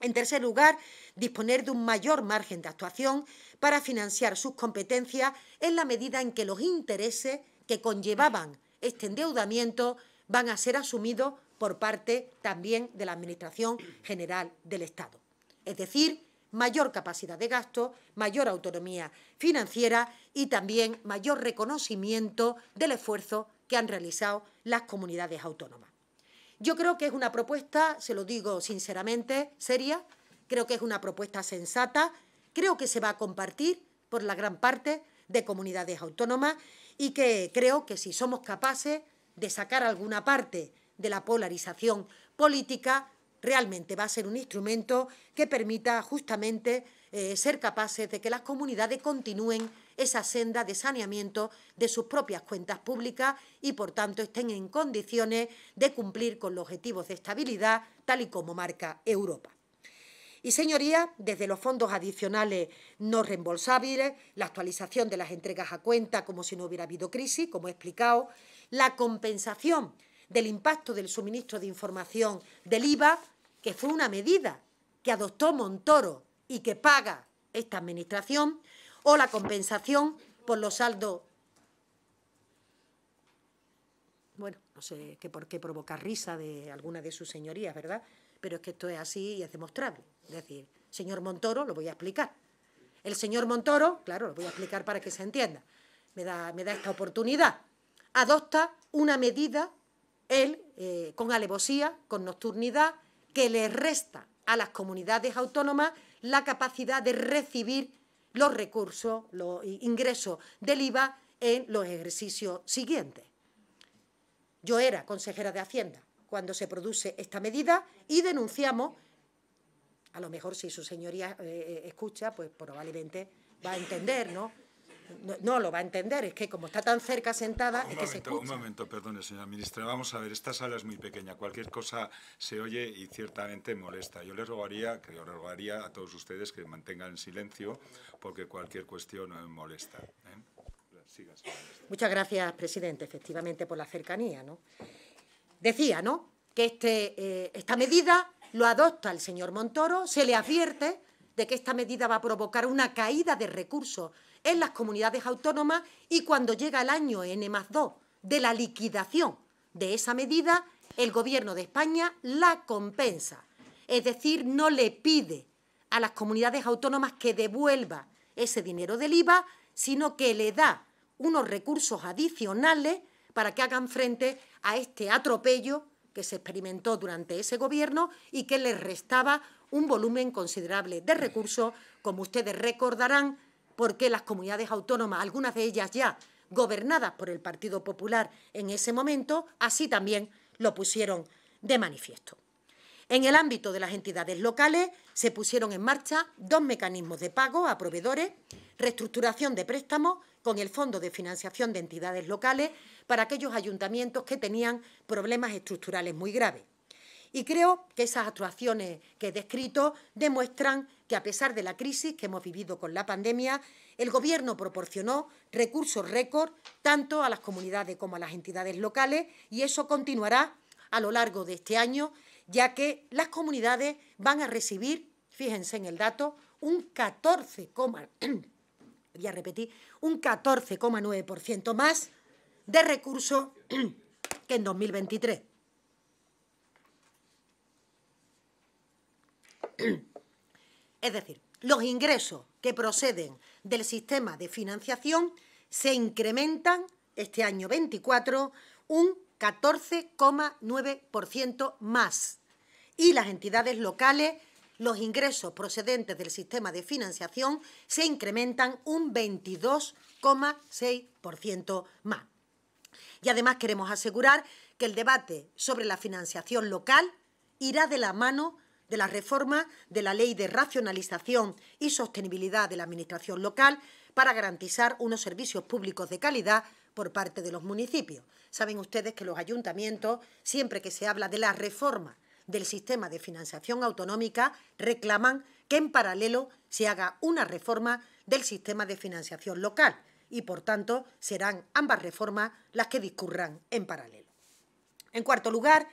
En tercer lugar, disponer de un mayor margen de actuación para financiar sus competencias en la medida en que los intereses que conllevaban este endeudamiento van a ser asumidos por parte también de la Administración General del Estado. Es decir, mayor capacidad de gasto, mayor autonomía financiera y también mayor reconocimiento del esfuerzo que han realizado las comunidades autónomas. Yo creo que es una propuesta, se lo digo sinceramente, seria, creo que es una propuesta sensata, creo que se va a compartir por la gran parte de comunidades autónomas y que creo que si somos capaces de sacar alguna parte de la polarización política, realmente va a ser un instrumento que permita justamente eh, ser capaces de que las comunidades continúen esa senda de saneamiento de sus propias cuentas públicas y, por tanto, estén en condiciones de cumplir con los objetivos de estabilidad, tal y como marca Europa. Y, señorías, desde los fondos adicionales no reembolsables, la actualización de las entregas a cuenta como si no hubiera habido crisis, como he explicado, la compensación del impacto del suministro de información del IVA, que fue una medida que adoptó Montoro y que paga esta administración, o la compensación por los saldos. Bueno, no sé qué por qué provoca risa de alguna de sus señorías, ¿verdad? Pero es que esto es así y es demostrable. Es decir, señor Montoro, lo voy a explicar. El señor Montoro, claro, lo voy a explicar para que se entienda. Me da, me da esta oportunidad. Adopta una medida, él, eh, con alevosía, con nocturnidad, que le resta a las comunidades autónomas la capacidad de recibir los recursos, los ingresos del IVA en los ejercicios siguientes. Yo era consejera de Hacienda cuando se produce esta medida y denunciamos, a lo mejor si su señoría eh, eh, escucha, pues probablemente va a entender, ¿no? no, lo va a entender, es que como está tan cerca sentada, un momento, que se Un momento, perdone, señora ministra. Vamos a ver, esta sala es muy pequeña, cualquier cosa se oye y ciertamente molesta. Yo le rogaría, que a todos ustedes que mantengan silencio, porque cualquier cuestión ¿eh? molesta. Muchas gracias, presidente, efectivamente, por la cercanía. Decía, ¿no?, que este, eh, esta medida lo adopta el señor Montoro, se le advierte de que esta medida va a provocar una caída de recursos en las comunidades autónomas y cuando llega el año N más 2 de la liquidación de esa medida, el Gobierno de España la compensa. Es decir, no le pide a las comunidades autónomas que devuelva ese dinero del IVA, sino que le da unos recursos adicionales para que hagan frente a este atropello que se experimentó durante ese gobierno y que les restaba un volumen considerable de recursos, como ustedes recordarán, porque las comunidades autónomas, algunas de ellas ya gobernadas por el Partido Popular en ese momento, así también lo pusieron de manifiesto. En el ámbito de las entidades locales se pusieron en marcha dos mecanismos de pago a proveedores, reestructuración de préstamos con el Fondo de Financiación de Entidades Locales para aquellos ayuntamientos que tenían problemas estructurales muy graves. Y creo que esas actuaciones que he descrito demuestran que a pesar de la crisis que hemos vivido con la pandemia, el Gobierno proporcionó recursos récord tanto a las comunidades como a las entidades locales y eso continuará a lo largo de este año, ya que las comunidades van a recibir, fíjense en el dato, un 14, voy a repetir, un 14,9% más de recursos que en 2023. Es decir, los ingresos que proceden del sistema de financiación se incrementan este año 24 un 14,9% más. Y las entidades locales, los ingresos procedentes del sistema de financiación se incrementan un 22,6% más. Y además queremos asegurar que el debate sobre la financiación local irá de la mano de la reforma de la Ley de Racionalización y Sostenibilidad de la Administración Local para garantizar unos servicios públicos de calidad por parte de los municipios. Saben ustedes que los ayuntamientos, siempre que se habla de la reforma del sistema de financiación autonómica, reclaman que en paralelo se haga una reforma del sistema de financiación local y, por tanto, serán ambas reformas las que discurran en paralelo. En cuarto lugar,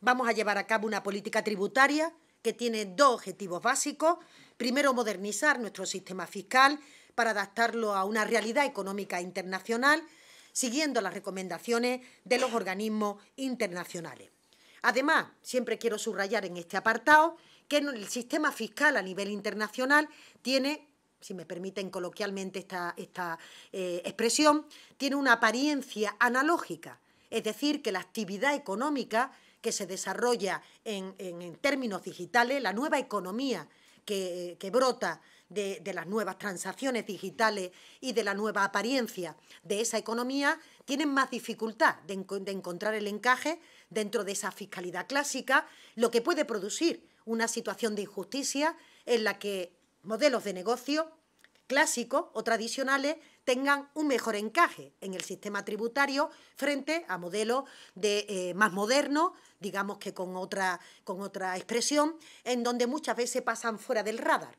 vamos a llevar a cabo una política tributaria que tiene dos objetivos básicos. Primero, modernizar nuestro sistema fiscal para adaptarlo a una realidad económica internacional, siguiendo las recomendaciones de los organismos internacionales. Además, siempre quiero subrayar en este apartado que el sistema fiscal a nivel internacional tiene, si me permiten coloquialmente esta, eh, expresión, tiene una apariencia analógica, es decir, que la actividad económica que se desarrolla en, términos digitales, la nueva economía que, eh, brota de, las nuevas transacciones digitales y de la nueva apariencia de esa economía, tienen más dificultad de encontrar el encaje dentro de esa fiscalidad clásica, lo que puede producir una situación de injusticia en la que modelos de negocio clásicos o tradicionales tengan un mejor encaje en el sistema tributario frente a modelos de, eh, más modernos, digamos que con otra, con otra expresión, en donde muchas veces pasan fuera del radar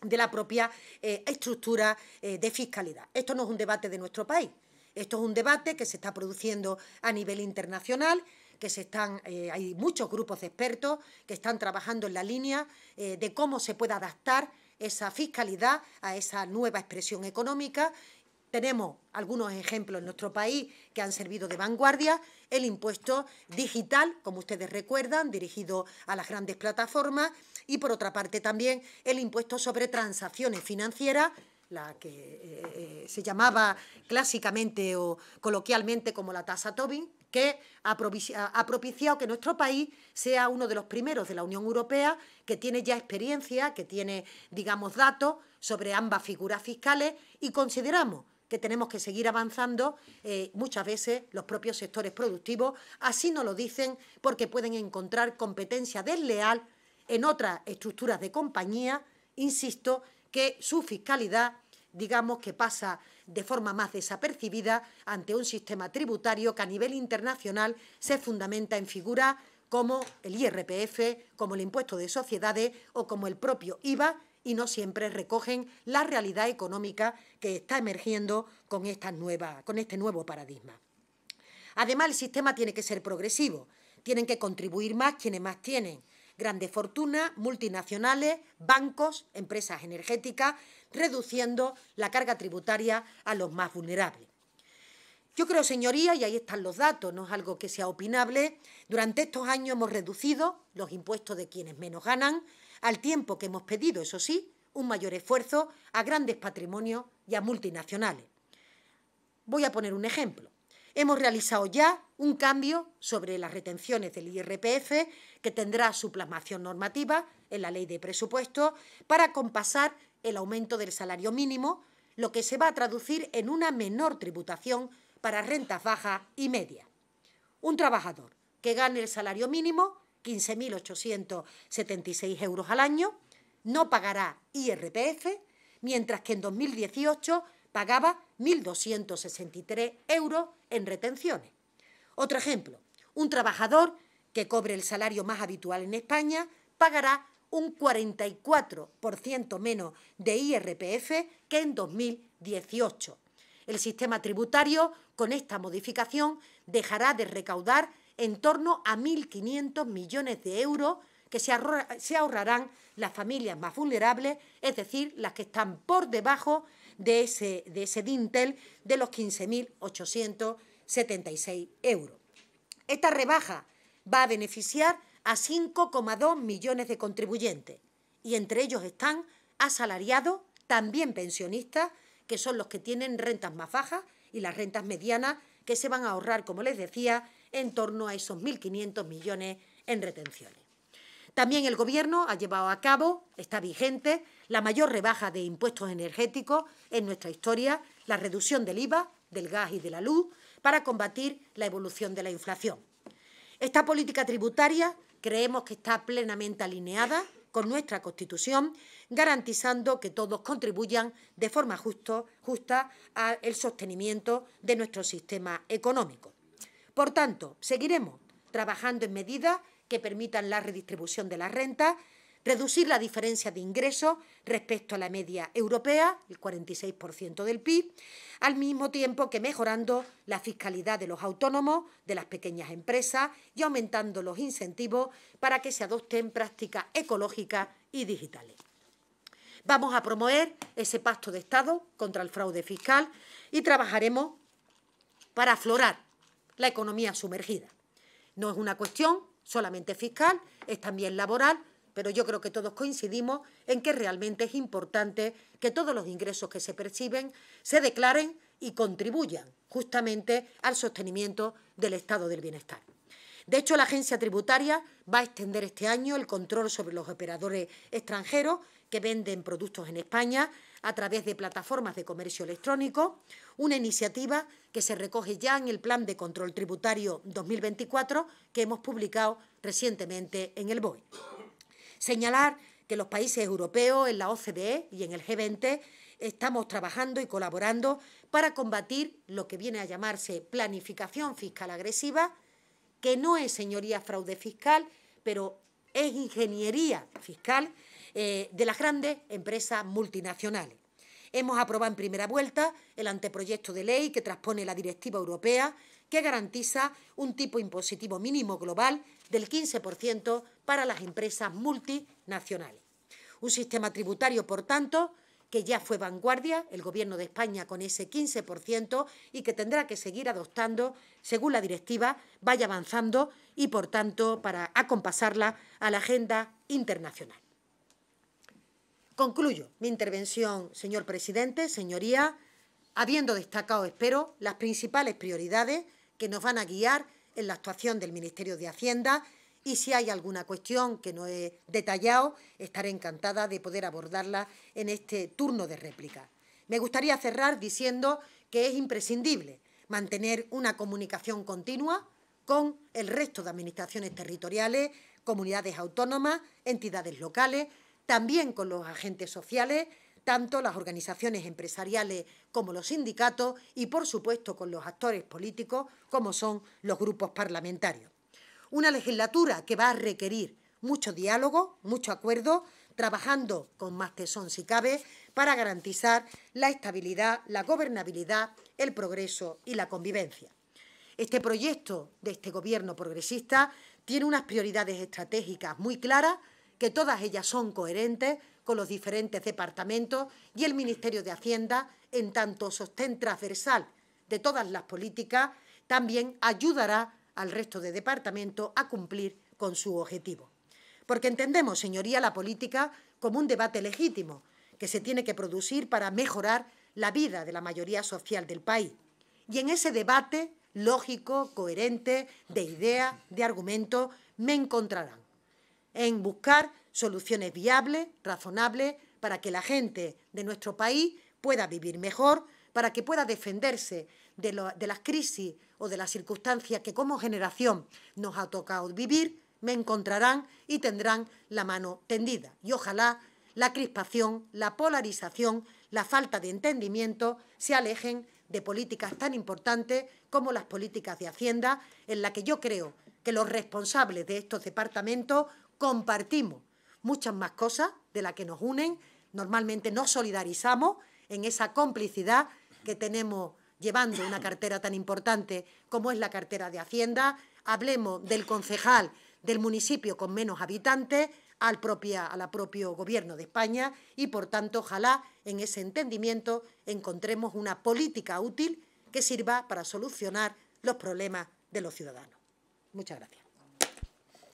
de la propia eh, estructura eh, de fiscalidad. Esto no es un debate de nuestro país, esto es un debate que se está produciendo a nivel internacional, que se están, hay muchos grupos de expertos que están trabajando en la línea de cómo se puede adaptar esa fiscalidad a esa nueva expresión económica tenemos algunos ejemplos en nuestro país que han servido de vanguardia, el impuesto digital, como ustedes recuerdan, dirigido a las grandes plataformas, y por otra parte también el impuesto sobre transacciones financieras, la que eh, eh, se llamaba clásicamente o coloquialmente como la tasa Tobin, que ha, ha propiciado que nuestro país sea uno de los primeros de la Unión Europea que tiene ya experiencia, que tiene, digamos, datos sobre ambas figuras fiscales y consideramos que tenemos que seguir avanzando, eh, muchas veces los propios sectores productivos así no lo dicen porque pueden encontrar competencia desleal en otras estructuras de compañía, insisto, que su fiscalidad, digamos, que pasa de forma más desapercibida ante un sistema tributario que a nivel internacional se fundamenta en figuras como el IRPF, como el impuesto de sociedades o como el propio IVA, y no siempre recogen la realidad económica que está emergiendo con, con este nuevo paradigma. Además, el sistema tiene que ser progresivo, tienen que contribuir más quienes más tienen, grandes fortunas, multinacionales, bancos, empresas energéticas, reduciendo la carga tributaria a los más vulnerables. Yo creo, señoría, y ahí están los datos, no es algo que sea opinable, durante estos años hemos reducido los impuestos de quienes menos ganan, al tiempo que hemos pedido, eso sí, un mayor esfuerzo a grandes patrimonios y a multinacionales. Voy a poner un ejemplo. Hemos realizado ya un cambio sobre las retenciones del IRPF, que tendrá su plasmación normativa en la ley de presupuesto, para compasar el aumento del salario mínimo, lo que se va a traducir en una menor tributación para rentas bajas y medias. Un trabajador que gane el salario mínimo 15.876 euros al año, no pagará IRPF, mientras que en 2018 pagaba 1.263 euros en retenciones. Otro ejemplo, un trabajador que cobre el salario más habitual en España pagará un 44% menos de IRPF que en 2018. El sistema tributario, con esta modificación, dejará de recaudar en torno a 1.500 millones de euros que se, ahorrarán las familias más vulnerables, es decir, las que están por debajo de ese, de ese dintel de los 15.876 euros. Esta rebaja va a beneficiar a 5,2 millones de contribuyentes y entre ellos están asalariados, también pensionistas, que son los que tienen rentas más bajas y las rentas medianas que se van a ahorrar, como les decía, en torno a esos 1.500 millones en retenciones. También el Gobierno ha llevado a cabo, está vigente, la mayor rebaja de impuestos energéticos en nuestra historia, la reducción del IVA, del gas y de la luz, para combatir la evolución de la inflación. Esta política tributaria creemos que está plenamente alineada con nuestra Constitución, garantizando que todos contribuyan de forma justo, justa al sostenimiento de nuestro sistema económico. Por tanto, seguiremos trabajando en medidas que permitan la redistribución de la renta, reducir la diferencia de ingresos respecto a la media europea, el 46% del PIB, al mismo tiempo que mejorando la fiscalidad de los autónomos, de las pequeñas empresas y aumentando los incentivos para que se adopten prácticas ecológicas y digitales. Vamos a promover ese pacto de Estado contra el fraude fiscal y trabajaremos para aflorar la economía sumergida. No es una cuestión solamente fiscal, es también laboral, pero yo creo que todos coincidimos en que realmente es importante que todos los ingresos que se perciben se declaren y contribuyan justamente al sostenimiento del estado del bienestar. De hecho, la agencia tributaria va a extender este año el control sobre los operadores extranjeros que venden productos en España a través de plataformas de comercio electrónico una iniciativa que se recoge ya en el Plan de Control Tributario 2024 que hemos publicado recientemente en el BOE. Señalar que los países europeos, en la OCDE y en el G20, estamos trabajando y colaborando para combatir lo que viene a llamarse planificación fiscal agresiva, que no es, señoría, fraude fiscal, pero es ingeniería fiscal eh, de las grandes empresas multinacionales. Hemos aprobado en primera vuelta el anteproyecto de ley que transpone la Directiva Europea que garantiza un tipo impositivo mínimo global del 15% para las empresas multinacionales. Un sistema tributario, por tanto, que ya fue vanguardia, el Gobierno de España con ese 15% y que tendrá que seguir adoptando según la directiva vaya avanzando y, por tanto, para acompasarla a la agenda internacional. Concluyo mi intervención, señor presidente, señoría, habiendo destacado, espero, las principales prioridades que nos van a guiar en la actuación del Ministerio de Hacienda y si hay alguna cuestión que no he detallado, estaré encantada de poder abordarla en este turno de réplica. Me gustaría cerrar diciendo que es imprescindible mantener una comunicación continua con el resto de administraciones territoriales, comunidades autónomas, entidades locales, también con los agentes sociales, tanto las organizaciones empresariales como los sindicatos y, por supuesto, con los actores políticos como son los grupos parlamentarios. Una legislatura que va a requerir mucho diálogo, mucho acuerdo, trabajando con más tesón si cabe, para garantizar la estabilidad, la gobernabilidad, el progreso y la convivencia. Este proyecto de este Gobierno progresista tiene unas prioridades estratégicas muy claras que todas ellas son coherentes con los diferentes departamentos y el Ministerio de Hacienda, en tanto sostén transversal de todas las políticas, también ayudará al resto de departamentos a cumplir con su objetivo. Porque entendemos, señoría, la política como un debate legítimo que se tiene que producir para mejorar la vida de la mayoría social del país. Y en ese debate lógico, coherente, de idea, de argumento, me encontrarán en buscar soluciones viables, razonables, para que la gente de nuestro país pueda vivir mejor, para que pueda defenderse de, las crisis o de las circunstancias que como generación nos ha tocado vivir, me encontrarán y tendrán la mano tendida. Y ojalá la crispación, la polarización, la falta de entendimiento se alejen de políticas tan importantes como las políticas de Hacienda, en la que yo creo que los responsables de estos departamentos compartimos muchas más cosas de las que nos unen, normalmente nos solidarizamos en esa complicidad que tenemos llevando una cartera tan importante como es la cartera de Hacienda. Hablemos del concejal del municipio con menos habitantes al, propio Gobierno de España y, por tanto, ojalá en ese entendimiento encontremos una política útil que sirva para solucionar los problemas de los ciudadanos. Muchas gracias.